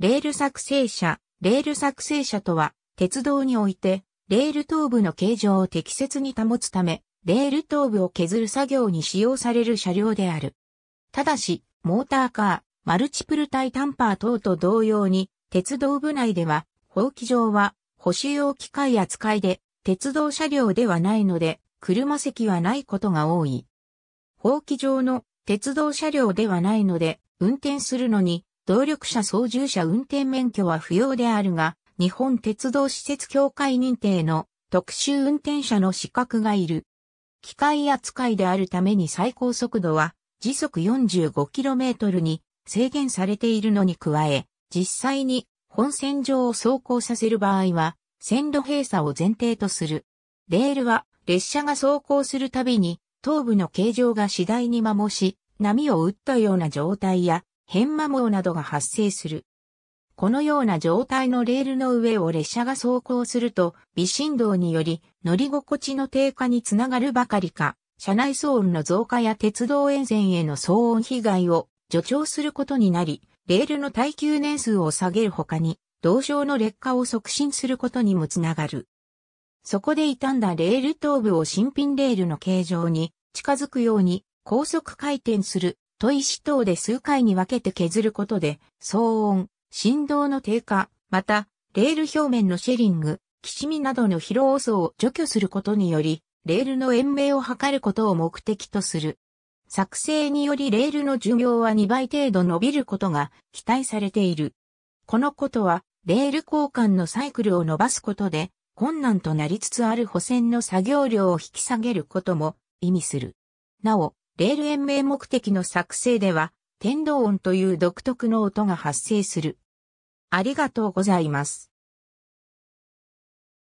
レール作成者、レール作成者とは、鉄道において、レール頭部の形状を適切に保つため、レール頭部を削る作業に使用される車両である。ただし、モーターカー、マルチプルタイタンパー等と同様に、鉄道部内では、放棄場は、保守用機械扱いで、鉄道車両ではないので、車席はないことが多い。放棄場の鉄道車両ではないので、運転するのに動力車操縦者運転免許は不要であるが、日本鉄道施設協会認定の特殊運転者の資格がいる。機械扱いであるために最高速度は時速 45km に制限されているのに加え、実際に本線上を走行させる場合は、線路閉鎖を前提とする。レールは列車が走行するたびに頭部の形状が次第に摩耗し、波を打ったような状態や変摩耗などが発生する。このような状態のレールの上を列車が走行すると、微振動により乗り心地の低下につながるばかりか、車内騒音の増加や鉄道沿線への騒音被害を助長することになり、レールの耐久年数を下げるほかに、同床の劣化を促進することにもつながる。そこで傷んだレール頭部を新品レールの形状に近づくように高速回転する砥石等で数回に分けて削ることで、騒音、振動の低下、また、レール表面のシェリング、きしみなどの疲労層を除去することにより、レールの延命を図ることを目的とする。作成によりレールの寿命は2倍程度伸びることが期待されている。このことは、レール交換のサイクルを伸ばすことで、困難となりつつある補線の作業量を引き下げることも意味する。なお、レール延命目的の作成では、天動音という独特の音が発生する。ありがとうございます。